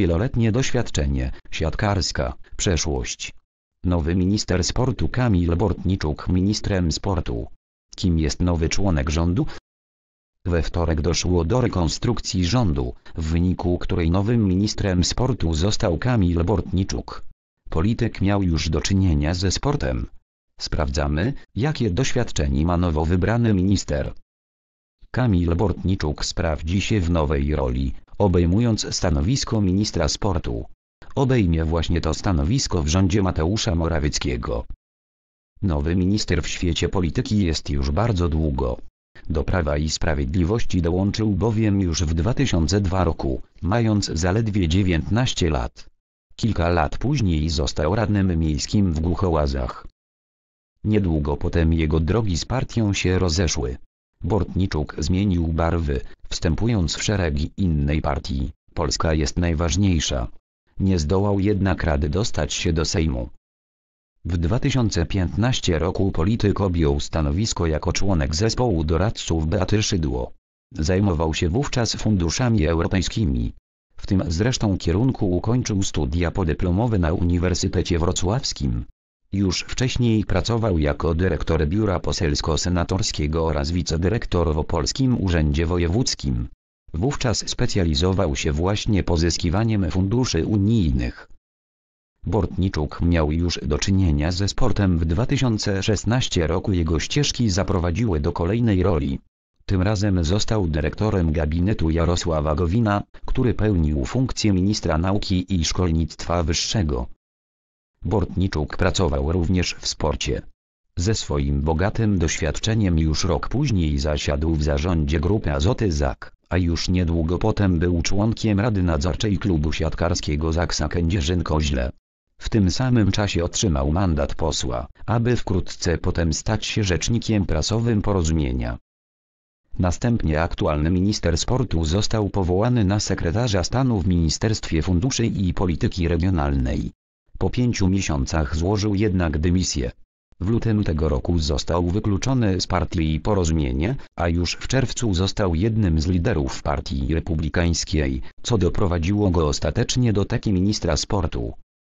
wieloletnie doświadczenie, siatkarska, przeszłość. Nowy minister sportu Kamil Bortniczuk ministrem sportu. Kim jest nowy członek rządu? We wtorek doszło do rekonstrukcji rządu, w wyniku której nowym ministrem sportu został Kamil Bortniczuk. Polityk miał już do czynienia ze sportem. Sprawdzamy, jakie doświadczenie ma nowo wybrany minister. Kamil Bortniczuk sprawdzi się w nowej roli, obejmując stanowisko ministra sportu. Obejmie właśnie to stanowisko w rządzie Mateusza Morawieckiego. Nowy minister w świecie polityki jest już bardzo długo. Do Prawa i Sprawiedliwości dołączył bowiem już w 2002 roku, mając zaledwie 19 lat. Kilka lat później został radnym miejskim w Głuchołazach. Niedługo potem jego drogi z partią się rozeszły. Bortniczuk zmienił barwy, wstępując w szeregi innej partii. Polska jest najważniejsza. Nie zdołał jednak rady dostać się do Sejmu. W 2015 roku polityk objął stanowisko jako członek zespołu doradców Beaty Szydło. Zajmował się wówczas funduszami europejskimi. W tym zresztą kierunku ukończył studia podyplomowe na Uniwersytecie Wrocławskim. Już wcześniej pracował jako dyrektor biura poselsko-senatorskiego oraz wicedyrektor w Opolskim Urzędzie Wojewódzkim. Wówczas specjalizował się właśnie pozyskiwaniem funduszy unijnych. Bortniczuk miał już do czynienia ze sportem w 2016 roku jego ścieżki zaprowadziły do kolejnej roli. Tym razem został dyrektorem gabinetu Jarosława Gowina, który pełnił funkcję ministra nauki i szkolnictwa wyższego. Bortniczuk pracował również w sporcie. Ze swoim bogatym doświadczeniem już rok później zasiadł w zarządzie grupy Azoty ZAK, a już niedługo potem był członkiem Rady Nadzorczej Klubu Siatkarskiego Zaksa Kędzierzyn-Koźle. W tym samym czasie otrzymał mandat posła, aby wkrótce potem stać się rzecznikiem prasowym porozumienia. Następnie aktualny minister sportu został powołany na sekretarza stanu w Ministerstwie Funduszy i Polityki Regionalnej. Po pięciu miesiącach złożył jednak dymisję. W lutym tego roku został wykluczony z partii Porozumienie, a już w czerwcu został jednym z liderów partii republikańskiej, co doprowadziło go ostatecznie do teki ministra sportu.